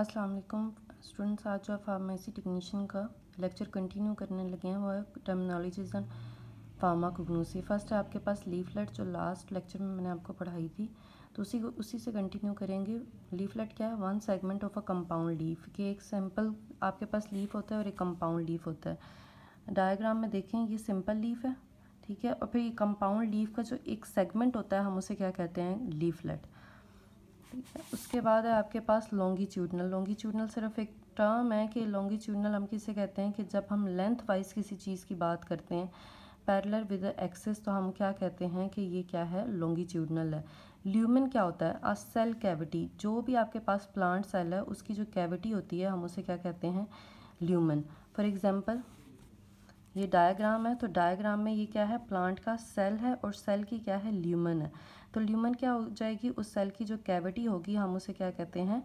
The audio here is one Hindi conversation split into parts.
अस्सलाम वालेकुम स्टूडेंट्स आज जो फार्मेसी टेक्नीशियन का लेक्चर कंटिन्यू करने लगे हैं वो है टर्मिनोलॉजीज एंड फार्मा फर्स्ट है आपके पास लीफलेट जो लास्ट लेक्चर में मैंने आपको पढ़ाई थी तो उसी को उसी से कंटिन्यू करेंगे लीफलेट क्या है one segment of a compound leaf कि एक सिंपल आपके पास लीफ होता है और एक कंपाउंड लीफ होता है डायग्राम में देखें ये सिंपल लीफ है ठीक है और फिर ये कंपाउंड लीफ का जो एक सेगमेंट होता है हम उसे क्या कहते हैं लीफलेट उसके बाद है आपके पास लॉन्गिट्यूडनल लॉन्गिट्यूडनल सिर्फ एक टर्म है कि लॉन्गिट्यूडनल हम किसे कहते हैं कि जब हम लेंथ वाइज किसी चीज़ की बात करते हैं पैरलर विद एक्सेस तो हम क्या कहते हैं कि ये क्या है लॉन्गिट्यूडनल है ल्यूमन क्या होता है अ सेल कैविटी जो भी आपके पास प्लांट सेल है उसकी जो कैविटी होती है हम उसे क्या कहते हैं ल्यूमन फॉर एग्ज़ाम्पल ये डायग्राम है तो डायग्राम में ये क्या है प्लांट का सेल है और सेल की क्या है ल्यूमन है तो ल्यूमन क्या हो जाएगी उस सेल की जो कैविटी होगी हम उसे क्या कहते हैं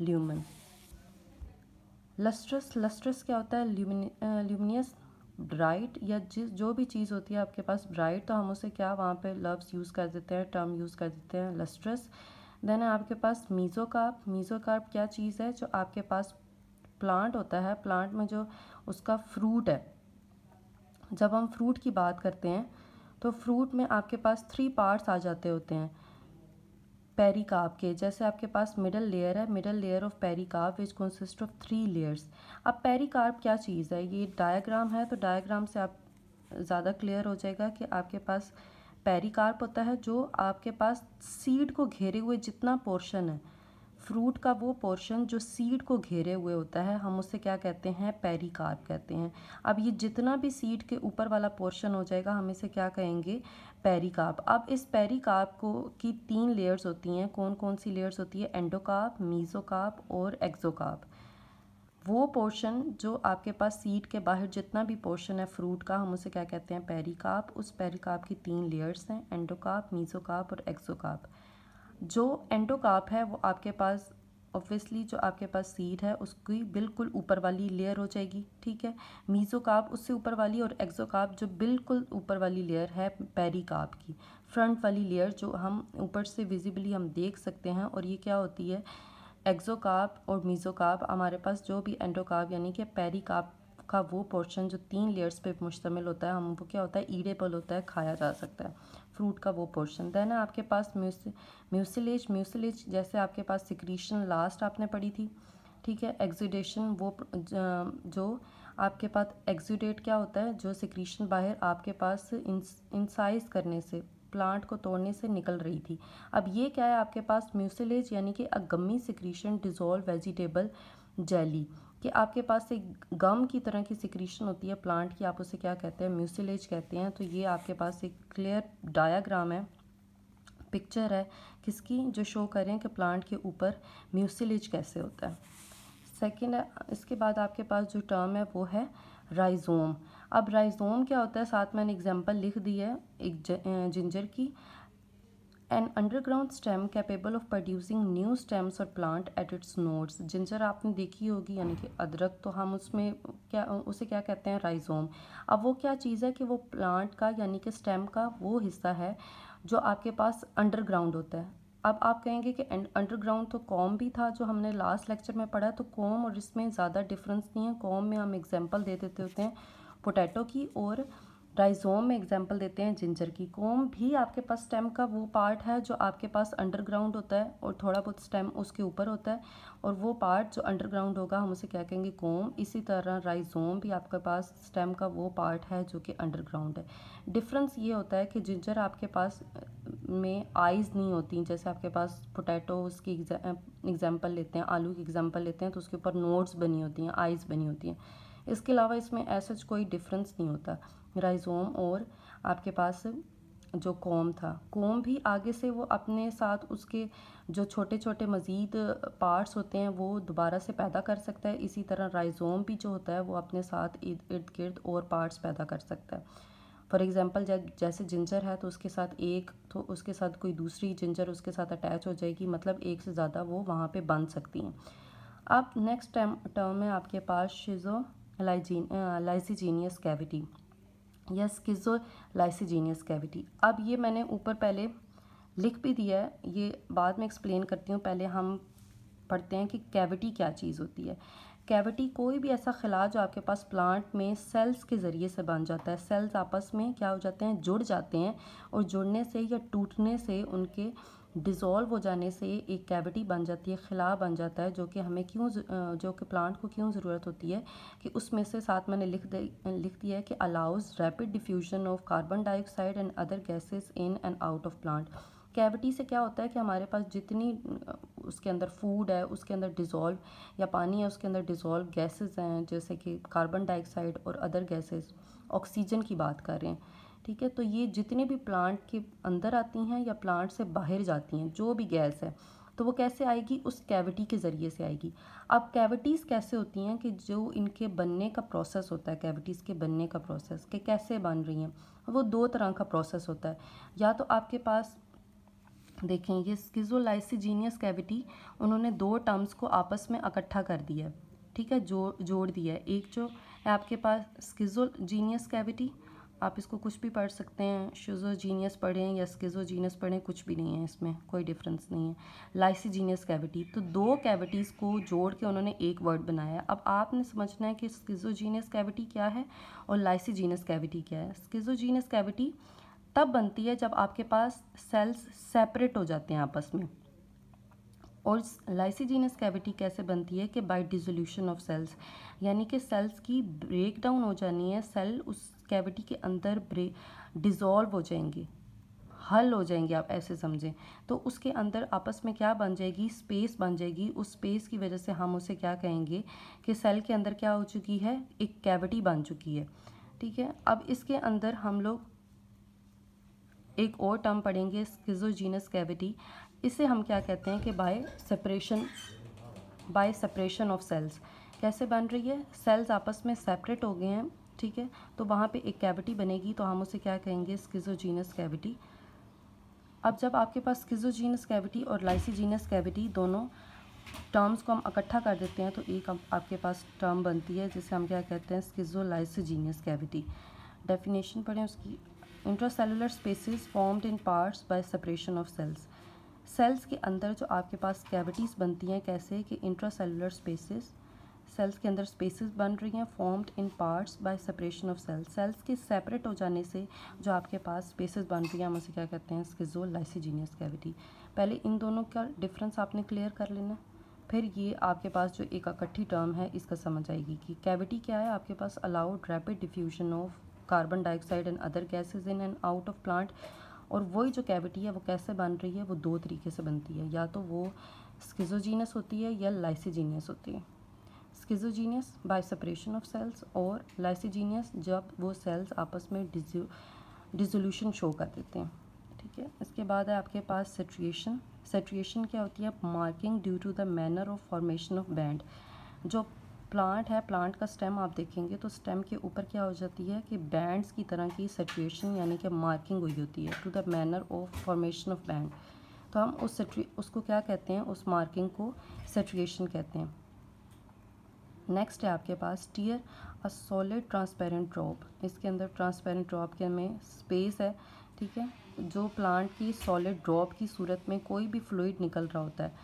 ल्यूमन लस्ट्रस लस्ट्रस क्या होता है ल्यूमिन ल्यूमिनियस ब्राइट या जिस जो भी चीज़ होती है आपके पास ब्राइट तो हम उसे क्या वहाँ पे लफ्ज़ यूज़ कर देते हैं टर्म यूज़ कर देते हैं लस्ट्रस देन है आपके पास मीज़ोकार्प मीज़ोकार्प क्या चीज़ है जो आपके पास प्लांट होता है प्लांट में जो उसका फ्रूट है जब हम फ्रूट की बात करते हैं तो फ्रूट में आपके पास थ्री पार्ट्स आ जाते होते हैं पेरिकार्प के जैसे आपके पास मिडल लेयर है middle layer of pericarp which consist of three layers अब पेरिकार्प क्या चीज़ है ये डायग्राम है तो डायग्राम से आप ज़्यादा क्लियर हो जाएगा कि आपके पास पेरिकार्प होता है जो आपके पास सीड को घेरे हुए जितना पोर्शन है फ्रूट का वो पोर्शन जो सीड को घेरे हुए होता है हम उसे क्या कहते हैं पेरिकार्प कहते हैं अब ये जितना भी सीड के ऊपर वाला पोर्शन हो जाएगा हम इसे क्या कहेंगे पेरिकार्प अब इस पेरिकार्प को की तीन लेयर्स होती हैं कौन कौन सी लेयर्स होती है एंडोकार्प मीजोकार्प और एक्जोकार्प वो पोर्शन जो आपके पास सीड के बाहर जितना भी पोर्शन है फ्रूट का हम उसे क्या कहते हैं पेरिकार्प उस पेरिकार्प की तीन लेयर्स हैं एंडोकार्प मीजोकार्प और एक्जोकार्प जो एंडोकार्प है वो आपके पास ऑब्वियसली जो आपके पास सीड है उसकी बिल्कुल ऊपर वाली लेयर हो जाएगी ठीक है मीजोकार्प उससे ऊपर वाली और एक्सोकार्प जो बिल्कुल ऊपर वाली लेयर है पेरिकार्प की फ्रंट वाली लेयर जो हम ऊपर से विजिबली हम देख सकते हैं और ये क्या होती है एक्सोकार्प और मीजोकार्प हमारे पास जो भी एंडोकार्प यानी कि पेरिकार्प का वो पोर्शन जो तीन लेयर्स पे मुश्तमिल होता है हम वो क्या होता है ईडेबल होता है खाया जा सकता है फ्रूट का वो पोर्शन देन आपके पास म्यूसिलेज म्यूसिलेज जैसे आपके पास सिक्रीशन लास्ट आपने पढ़ी थी ठीक है एक्जुडेशन वो जो आपके पास एक्जुडेट क्या होता है जो सिक्रीशन बाहर आपके पास इंसाइज करने से प्लांट को तोड़ने से निकल रही थी अब ये क्या है आपके पास म्यूसिलेज यानी कि a gummy secretion dissolve vegetable jelly कि आपके पास एक गम की तरह की सिक्रीशन होती है प्लांट की आप उसे क्या कहते हैं म्यूसिलेज कहते हैं तो ये आपके पास एक क्लियर डायाग्राम है पिक्चर है किसकी जो शो करें कि प्लांट के ऊपर म्यूसिलेज कैसे होता है सेकेंड इसके बाद आपके पास जो टर्म है वो है राइजोम अब राइजोम क्या होता है साथ मैंने एग्जांपल लिख दी है एक जिंजर की and underground stem capable of producing new stems और plant at its nodes ginger आपने देखी होगी यानी कि अदरक तो हम उसमें क्या उसे क्या कहते हैं राइजोम अब वो क्या चीज़ है कि वो प्लांट का यानी कि स्टेम का वो हिस्सा है जो आपके पास अंडरग्राउंड होता है अब आप कहेंगे कि अंडरग्राउंड तो कॉम भी था जो हमने लास्ट लेक्चर में पढ़ा तो कॉम और इसमें ज़्यादा डिफरेंस नहीं है कॉम में हम एग्जाम्पल दे देते होते हैं पोटैटो की और राइजोम में एग्जाम्पल देते हैं जिंजर की कोम भी आपके पास स्टेम का वो पार्ट है जो आपके पास अंडरग्राउंड होता है और थोड़ा बहुत स्टेम उसके ऊपर होता है और वो पार्ट जो अंडरग्राउंड होगा हम उसे क्या कहेंगे कोम इसी तरह राइजोम भी आपके पास स्टेम का वो पार्ट है जो कि अंडरग्राउंड है डिफरेंस ये होता है कि जिंजर आपके पास में आइज़ नहीं होती जैसे आपके पास पोटैटोज़ की एग्जाम्पल लेते हैं आलू की एग्जाम्पल लेते हैं तो उसके ऊपर नोट्स बनी होती हैं आइज़ बनी होती हैं इसके अलावा इसमें ऐसा कोई डिफरेंस नहीं होता राइजोम और आपके पास जो कॉम था कॉम भी आगे से वो अपने साथ उसके जो छोटे छोटे मज़ीद पार्ट्स होते हैं वो दोबारा से पैदा कर सकता है इसी तरह राइजोम भी जो होता है वो अपने साथ इर्द गिर्द और पार्ट्स पैदा कर सकता है फॉर एग्ज़ाम्पल जैसे जिंजर है तो उसके साथ एक तो उसके साथ कोई दूसरी जिंजर उसके साथ अटैच हो जाएगी मतलब एक से ज़्यादा वो वहाँ पर बन सकती हैं अब नेक्स्ट टर्म में है आपके पास शिजो लाइसीजीनियस कैविटी या स्किजो लाइसीजीनियस कैविटी अब ये मैंने ऊपर पहले लिख भी दिया है ये बाद में एक्सप्लेन करती हूँ पहले हम पढ़ते हैं कि कैविटी क्या चीज़ होती है कैविटी कोई भी ऐसा खिला जो आपके पास प्लांट में सेल्स के ज़रिए से बन जाता है सेल्स आपस में क्या हो जाते हैं जुड़ जाते हैं और जुड़ने से या टूटने से उनके डिज़ोल्व हो जाने से एक कैविटी बन जाती है खिला बन जाता है जो कि हमें क्यों जो कि प्लांट को क्यों ज़रूरत होती है कि उसमें से साथ मैंने लिख दे लिख दिया है कि allows rapid diffusion of carbon dioxide and other gases in and out of plant cavity से क्या होता है कि हमारे पास जितनी उसके अंदर फूड है उसके अंदर डिज़ोल्व या पानी है उसके अंदर डिज़ोल्व गैसेज हैं जैसे कि कार्बन डाइऑक्साइड और अदर गैसेज ऑक्सीजन की बात कर रहे हैं ठीक है तो ये जितने भी प्लांट के अंदर आती हैं या प्लांट से बाहर जाती हैं जो भी गैस है तो वो कैसे आएगी उस कैविटी के ज़रिए से आएगी अब कैविटीज़ कैसे होती हैं कि जो इनके बनने का प्रोसेस होता है कैविटीज़ के बनने का प्रोसेस के कैसे बन रही हैं वो दो तरह का प्रोसेस होता है या तो आपके पास देखें ये स्किजोलाइसिजीनियस कैविटी उन्होंने दो टर्म्स को आपस में इकट्ठा कर दिया है ठीक है जो जोड़ दिया है एक जो है आपके पास स्किजोजीनियस कैविटी आप इसको कुछ भी पढ़ सकते हैं जीनियस पढ़ें या जीनियस पढ़ें कुछ भी नहीं है इसमें कोई डिफरेंस नहीं है जीनियस कैविटी तो दो कैविटीज़ को जोड़ के उन्होंने एक वर्ड बनाया अब आपने समझना है कि जीनियस कैविटी क्या है और जीनियस कैविटी क्या है जीनियस कैविटी तब बनती है जब आपके पास सेल्स सेपरेट हो जाते हैं आपस में और लाइसीजीनस कैविटी कैसे बनती है कि बाय डिजोल्यूशन ऑफ सेल्स यानी कि सेल्स की ब्रेक डाउन हो जानी है सेल उस कैविटी के अंदर ब्रे डिज़ोल्व हो जाएंगे हल हो जाएंगे आप ऐसे समझें तो उसके अंदर आपस में क्या बन जाएगी स्पेस बन जाएगी उस स्पेस की वजह से हम उसे क्या कहेंगे कि सेल के अंदर क्या हो चुकी है एक कैविटी बन चुकी है ठीक है अब इसके अंदर हम लोग एक और टर्म पढ़ेंगे स्किजोजीनस कैविटी इसे हम क्या कहते हैं कि by separation by separation of cells कैसे बन रही है सेल्स आपस में सेपरेट हो गए हैं ठीक है तो वहाँ पे एक कैविटी बनेगी तो हम उसे क्या कहेंगे स्किजोजीनस कैविटी अब जब आपके पास स्किजोजीनस कैविटी और लाइसीजीनस कैविटी दोनों टर्म्स को हम इकट्ठा कर देते हैं तो एक आपके पास टर्म बनती है जिसे हम क्या कहते हैं स्किजोलाइसीजीनियस कैविटी डेफिनेशन पढ़ें उसकी intercellular spaces formed in parts by separation of cells cells के अंदर जो आपके पास कैविटीज़ बनती हैं कैसे कि इंट्रोसेलुलर स्पेसिस सेल्स के अंदर स्पेसिस बन रही हैं formed in parts by separation of cells cells के सेपरेट हो जाने से जो आपके पास स्पेसिस बन रही हैं हम उसे क्या कहते हैं स्किजो लाइसीजीनियस कैविटी पहले इन दोनों का डिफरेंस आपने क्लियर कर लेना फिर ये आपके पास जो एक इकट्ठी टर्म है इसका समझ आएगी कि कैविटी क्या है आपके पास allowed rapid diffusion of carbon dioxide and other gases in and out of plant और वही जो कैविटी है वो कैसे बन रही है वो दो तरीके से बनती है या तो वो स्किजोजीनियस होती है या लाइसीजीनियस होती है schizogenous by separation of cells और लाइसीजीनियस जब वो सेल्स आपस में डिजोल्यूशन शो कर देते हैं ठीक है इसके बाद है आपके पास सेट्रिएशन सेट्रिएशन क्या होती है marking due to the manner of formation of band जो प्लांट है प्लांट का स्टेम आप देखेंगे तो स्टेम के ऊपर क्या हो जाती है कि बैंड्स की तरह की सेचुएशन यानी कि मार्किंग हुई होती है to the manner of formation of band तो हम उस उसको क्या कहते हैं उस मार्किंग को सेचुएशन कहते हैं नेक्स्ट है आपके पास tear a solid transparent drop इसके अंदर ट्रांसपेरेंट ड्रॉप के में स्पेस है ठीक है जो प्लांट की सॉलिड ड्रॉप की सूरत में कोई भी फ्लूड निकल रहा होता है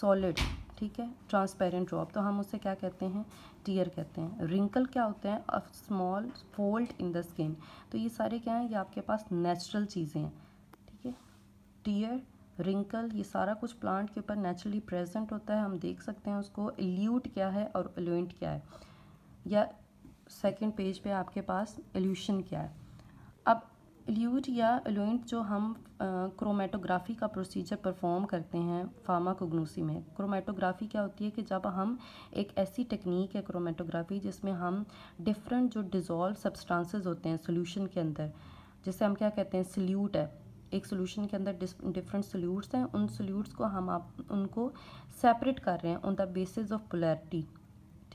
सॉलिड ठीक है ट्रांसपेरेंट ड्रॉप तो हम उसे क्या कहते हैं टीयर कहते हैं रिंकल क्या होते हैं a small fold in the skin तो ये सारे क्या हैं ये आपके पास नेचुरल चीज़ें हैं ठीक है टीयर रिंकल ये सारा कुछ प्लांट के ऊपर नेचुरली प्रेजेंट होता है हम देख सकते हैं उसको एल्यूट क्या है और एलुएंट क्या है या सेकेंड पेज पे आपके पास एल्यूशन क्या है अब एल्यूट या एलोइंट जो हम क्रोमेटोग्राफी का प्रोसीजर परफॉर्म करते हैं फार्माकोग्नोसी में क्रोमेटोग्राफी क्या होती है कि जब हम एक ऐसी टेक्निक है क्रोमेटोग्राफी जिसमें हम डिफरेंट जो डिज़ोल्व सब्सटेंसेस होते हैं सोल्यूशन के अंदर जिसे हम क्या कहते हैं सल्यूट है एक सोल्यूशन के अंदर डिफरेंट सोल्यूट्स हैं उन सोल्यूट्स को हम आप उनको सेपरेट कर रहे हैं on the basis of polarity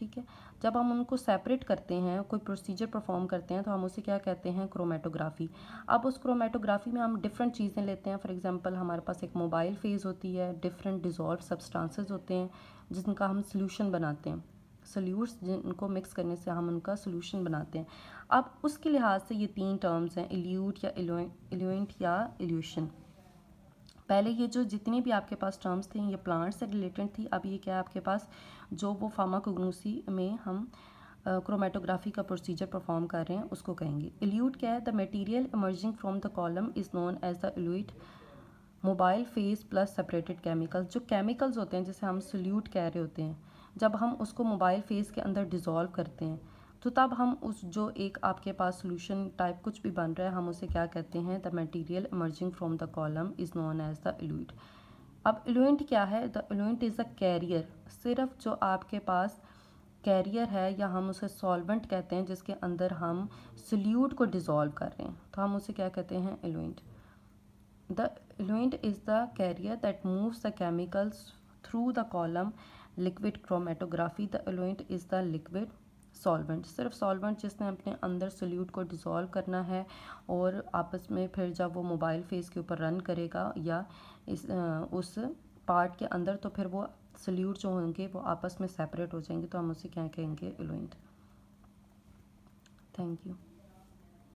ठीक है जब हम उनको सेपरेट करते हैं कोई प्रोसीजर परफॉर्म करते हैं तो हम उसे क्या कहते हैं क्रोमेटोग्राफी अब उस क्रोमेटोग्राफी में हम डिफरेंट चीज़ें लेते हैं फॉर एग्जांपल हमारे पास एक मोबाइल फेज़ होती है डिफरेंट डिजॉल्व सब्सटेंसेस होते हैं जिनका हम सोल्यूशन बनाते हैं सोल्यूट्स जिनको मिक्स करने से हम उनका सोल्यूशन बनाते हैं अब उसके लिहाज से ये तीन टर्म्स हैं एल्यूट या एलोइंट या एल्यूशन पहले ये जो जितनी भी आपके पास टर्म्स थे ये प्लांट्स से रिलेटेड थी अब ये क्या है आपके पास जो वो फार्माकोग्नोसी में हम क्रोमेटोग्राफी का प्रोसीजर परफॉर्म कर रहे हैं उसको कहेंगे एल्यूट क्या है the material emerging from the column is known as the eluate mobile phase plus separated chemicals जो केमिकल्स होते हैं जैसे हम सल्यूट कह रहे होते हैं जब हम उसको मोबाइल फेस के अंदर डिज़ोल्व करते हैं तो तब हम उस जो एक आपके पास सोल्यूशन टाइप कुछ भी बन रहा है हम उसे क्या कहते हैं the material emerging from the column is known as the eluate अब एलुइंट क्या है the eluent is a carrier सिर्फ जो आपके पास कैरियर है या हम उसे सॉल्वेंट कहते हैं जिसके अंदर हम सल्यूट को डिज़ोल्व कर रहे हैं तो हम उसे क्या कहते हैं eluent the eluent is the carrier that moves the chemicals through the column liquid chromatography the eluent is the liquid solvent सिर्फ सॉल्वेंट जिसने अपने अंदर सोल्यूट को डिज़ोल्व करना है और आपस में फिर जब वो मोबाइल फेस के ऊपर रन करेगा या इस उस पार्ट के अंदर तो फिर वो सोल्यूट जो होंगे वो आपस में सेपरेट हो जाएंगे तो हम उसे क्या कहेंगे एलोइंट थैंक यू